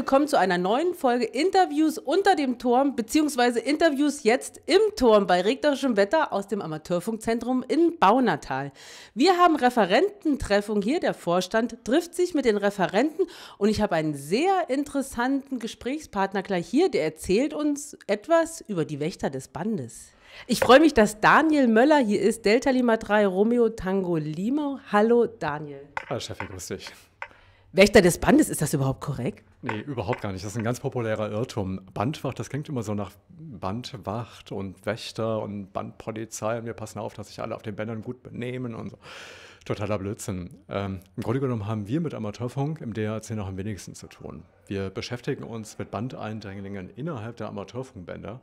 willkommen zu einer neuen Folge Interviews unter dem Turm, beziehungsweise Interviews jetzt im Turm bei regnerischem Wetter aus dem Amateurfunkzentrum in Baunatal. Wir haben Referententreffung hier, der Vorstand trifft sich mit den Referenten und ich habe einen sehr interessanten Gesprächspartner gleich hier, der erzählt uns etwas über die Wächter des Bandes. Ich freue mich, dass Daniel Möller hier ist, Delta Lima 3 Romeo Tango Lima. Hallo Daniel. Hallo Steffi, grüß dich. Wächter des Bandes, ist das überhaupt korrekt? Nee, überhaupt gar nicht. Das ist ein ganz populärer Irrtum. Bandwacht, das klingt immer so nach Bandwacht und Wächter und Bandpolizei und wir passen auf, dass sich alle auf den Bändern gut benehmen und so. Totaler Blödsinn. Ähm, Im Grunde genommen haben wir mit Amateurfunk im DRC noch am wenigsten zu tun. Wir beschäftigen uns mit Bandeindringlingen innerhalb der Amateurfunkbänder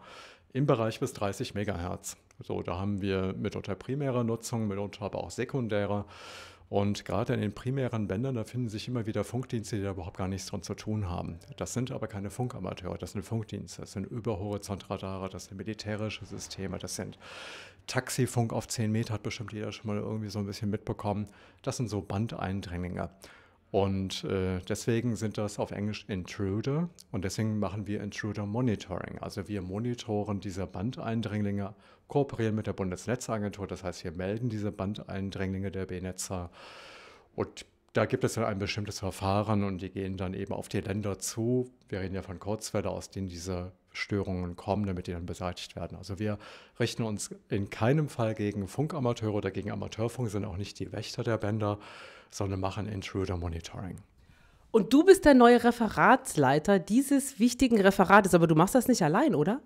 im Bereich bis 30 Megahertz. So, da haben wir mitunter primärer Nutzung, mitunter aber auch sekundärer und gerade in den primären Bändern, da finden sich immer wieder Funkdienste, die da überhaupt gar nichts dran zu tun haben. Das sind aber keine Funkamateure, das sind Funkdienste, das sind Überhorizontradare, das sind militärische Systeme, das sind Taxifunk auf 10 Meter, hat bestimmt jeder schon mal irgendwie so ein bisschen mitbekommen. Das sind so Bandeindringlinge. Und äh, deswegen sind das auf Englisch Intruder und deswegen machen wir Intruder Monitoring. Also wir monitoren diese Bandeindringlinge, kooperieren mit der Bundesnetzagentur, das heißt wir melden diese Bandeindringlinge der B-Netzer und da gibt es dann ein bestimmtes Verfahren und die gehen dann eben auf die Länder zu. Wir reden ja von Kurzwelle, aus denen diese Störungen kommen, damit die dann beseitigt werden. Also wir richten uns in keinem Fall gegen Funkamateure oder gegen Amateurfunk, sind auch nicht die Wächter der Bänder, sondern machen Intruder Monitoring. Und du bist der neue Referatsleiter dieses wichtigen Referates, aber du machst das nicht allein, oder?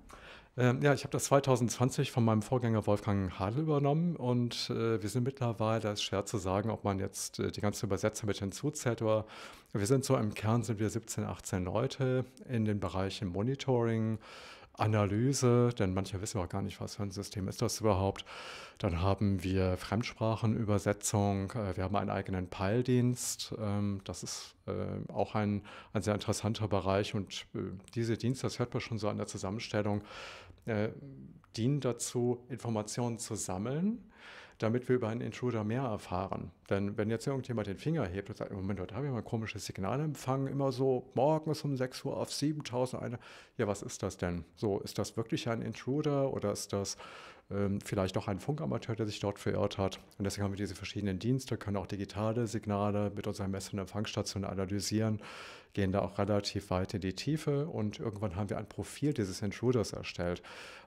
Ähm, ja, ich habe das 2020 von meinem Vorgänger Wolfgang Hadel übernommen und äh, wir sind mittlerweile, das ist schwer zu sagen, ob man jetzt äh, die ganzen Übersetzer mit hinzuzählt, aber wir sind so im Kern sind wir 17, 18 Leute in den Bereichen Monitoring, Analyse, denn manche wissen auch gar nicht, was für ein System ist das überhaupt. Dann haben wir Fremdsprachenübersetzung, äh, wir haben einen eigenen Peildienst, ähm, das ist äh, auch ein, ein sehr interessanter Bereich und äh, diese Dienste, das hört man schon so an der Zusammenstellung, dienen dazu, Informationen zu sammeln damit wir über einen Intruder mehr erfahren. Denn wenn jetzt irgendjemand den Finger hebt und sagt, Moment, da habe ich mal ein komisches Signal empfangen, immer so morgens um 6 Uhr auf 7000 eine, ja, was ist das denn? So, ist das wirklich ein Intruder oder ist das ähm, vielleicht doch ein Funkamateur, der sich dort verirrt hat? Und deswegen haben wir diese verschiedenen Dienste, können auch digitale Signale mit unserer Messenden Empfangsstation analysieren, gehen da auch relativ weit in die Tiefe und irgendwann haben wir ein Profil dieses Intruders erstellt,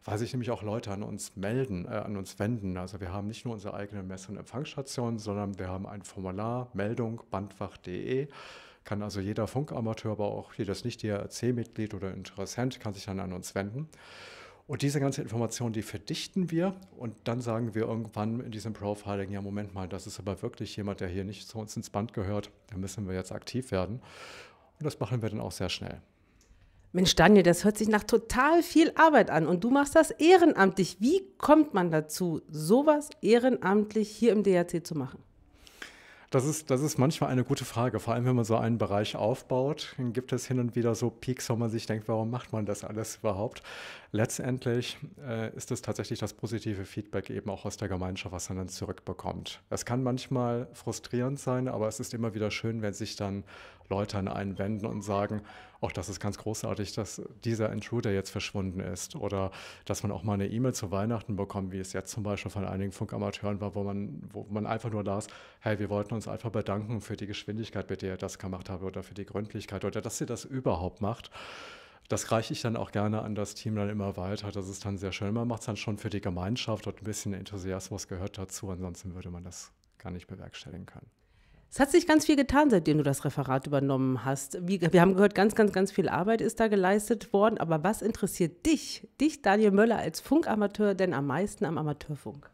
weil sich nämlich auch Leute an uns melden, äh, an uns wenden. Also wir haben nicht nur unsere eigene Mess- und Empfangsstation, sondern wir haben ein Formular, Meldung, bandwach.de kann also jeder Funkamateur, aber auch jedes Nicht-DRC-Mitglied oder Interessent kann sich dann an uns wenden. Und diese ganze Information, die verdichten wir und dann sagen wir irgendwann in diesem Profiling, ja Moment mal, das ist aber wirklich jemand, der hier nicht zu uns ins Band gehört, da müssen wir jetzt aktiv werden. Und das machen wir dann auch sehr schnell. Mensch, Daniel, das hört sich nach total viel Arbeit an und du machst das ehrenamtlich. Wie kommt man dazu, sowas ehrenamtlich hier im DRC zu machen? Das ist, das ist manchmal eine gute Frage, vor allem wenn man so einen Bereich aufbaut. Dann gibt es hin und wieder so Peaks, wo man sich denkt, warum macht man das alles überhaupt? Letztendlich äh, ist es tatsächlich das positive Feedback eben auch aus der Gemeinschaft, was man dann zurückbekommt. Es kann manchmal frustrierend sein, aber es ist immer wieder schön, wenn sich dann Leute an einen wenden und sagen, auch das ist ganz großartig, dass dieser Intruder jetzt verschwunden ist. Oder dass man auch mal eine E-Mail zu Weihnachten bekommt, wie es jetzt zum Beispiel von einigen Funkamateuren war, wo man, wo man einfach nur las, hey, wir wollten uns einfach bedanken für die Geschwindigkeit, mit der ihr das gemacht habt oder für die Gründlichkeit oder dass ihr das überhaupt macht das reiche ich dann auch gerne an das Team dann immer weiter. Das ist dann sehr schön. Man macht es dann schon für die Gemeinschaft und ein bisschen Enthusiasmus gehört dazu. Ansonsten würde man das gar nicht bewerkstelligen können. Es hat sich ganz viel getan, seitdem du das Referat übernommen hast. Wie, wir haben gehört, ganz, ganz, ganz viel Arbeit ist da geleistet worden. Aber was interessiert dich, dich, Daniel Möller, als Funkamateur denn am meisten am Amateurfunk?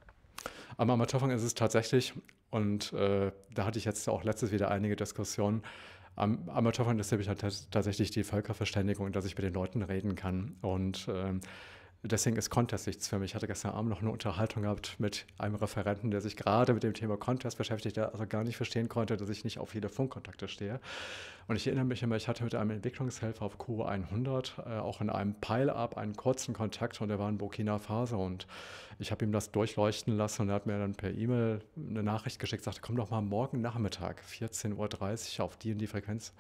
Am Amateurfunk ist es tatsächlich, und äh, da hatte ich jetzt auch letztes wieder einige Diskussionen, am Amateurfunk ist mich halt tatsächlich die Völkerverständigung, dass ich mit den Leuten reden kann. Und äh, deswegen ist Contest nichts für mich. Ich hatte gestern Abend noch eine Unterhaltung gehabt mit einem Referenten, der sich gerade mit dem Thema Contest beschäftigt, der also gar nicht verstehen konnte, dass ich nicht auf viele Funkkontakte stehe. Und ich erinnere mich immer, ich hatte mit einem Entwicklungshelfer auf Q100 äh, auch in einem Pile-Up einen kurzen Kontakt und der war in Burkina Faso und ich habe ihm das durchleuchten lassen und er hat mir dann per E-Mail eine Nachricht geschickt, sagte, komm doch mal morgen Nachmittag, 14.30 Uhr auf die in die Frequenz.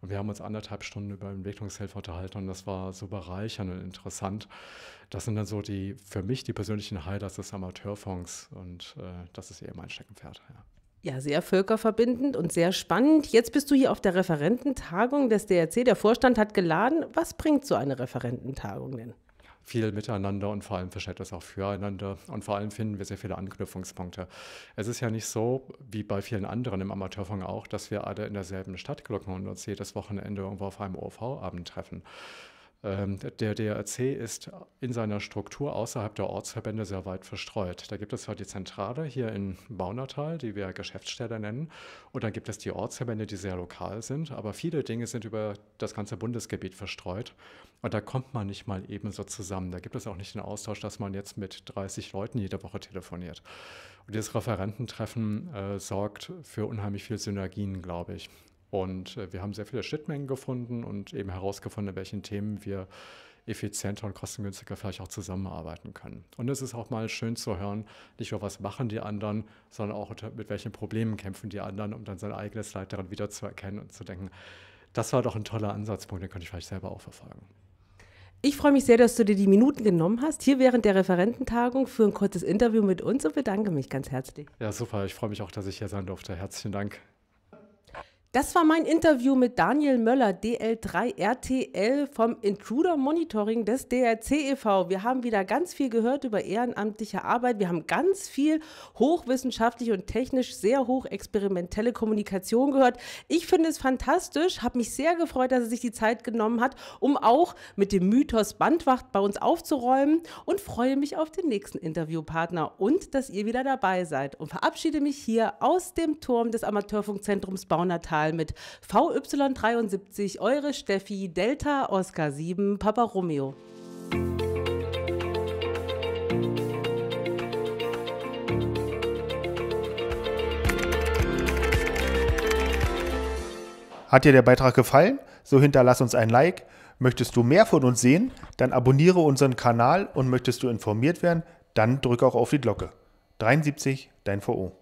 Und wir haben uns anderthalb Stunden über Entwicklungshilfe unterhalten und das war so bereichernd und interessant. Das sind dann so die, für mich die persönlichen Highlights des Amateurfonds und äh, das ist eben mein Steckenpferd. Ja. Ja, sehr völkerverbindend und sehr spannend. Jetzt bist du hier auf der Referententagung des DRC. Der Vorstand hat geladen. Was bringt so eine Referententagung denn? viel miteinander und vor allem versteht das auch füreinander und vor allem finden wir sehr viele Anknüpfungspunkte. Es ist ja nicht so, wie bei vielen anderen im Amateurfunk auch, dass wir alle in derselben Stadt Glocken und uns jedes Wochenende irgendwo auf einem OV-Abend treffen. Ähm, der DRC ist in seiner Struktur außerhalb der Ortsverbände sehr weit verstreut. Da gibt es ja die Zentrale hier in Baunatal, die wir Geschäftsstelle nennen. Und dann gibt es die Ortsverbände, die sehr lokal sind. Aber viele Dinge sind über das ganze Bundesgebiet verstreut. Und da kommt man nicht mal ebenso zusammen. Da gibt es auch nicht den Austausch, dass man jetzt mit 30 Leuten jede Woche telefoniert. Und dieses Referententreffen äh, sorgt für unheimlich viel Synergien, glaube ich. Und äh, wir haben sehr viele Schnittmengen gefunden und eben herausgefunden, in welchen Themen wir effizienter und kostengünstiger vielleicht auch zusammenarbeiten können. Und es ist auch mal schön zu hören, nicht nur was machen die anderen, sondern auch äh, mit welchen Problemen kämpfen die anderen, um dann sein eigenes Leid daran wiederzuerkennen und zu denken, das war doch ein toller Ansatzpunkt, den könnte ich vielleicht selber auch verfolgen. Ich freue mich sehr, dass du dir die Minuten genommen hast, hier während der Referententagung für ein kurzes Interview mit uns und bedanke mich ganz herzlich. Ja, super. Ich freue mich auch, dass ich hier sein durfte. Herzlichen Dank. Das war mein Interview mit Daniel Möller, DL3RTL vom Intruder Monitoring des DRC e.V. Wir haben wieder ganz viel gehört über ehrenamtliche Arbeit. Wir haben ganz viel hochwissenschaftlich und technisch sehr hochexperimentelle Kommunikation gehört. Ich finde es fantastisch, habe mich sehr gefreut, dass er sich die Zeit genommen hat, um auch mit dem Mythos Bandwacht bei uns aufzuräumen und freue mich auf den nächsten Interviewpartner und dass ihr wieder dabei seid und verabschiede mich hier aus dem Turm des Amateurfunkzentrums Baunatal Zahl mit VY73, eure Steffi, Delta Oscar 7, Papa Romeo. Hat dir der Beitrag gefallen? So hinterlass uns ein Like. Möchtest du mehr von uns sehen? Dann abonniere unseren Kanal und möchtest du informiert werden? Dann drück auch auf die Glocke. 73, dein VO.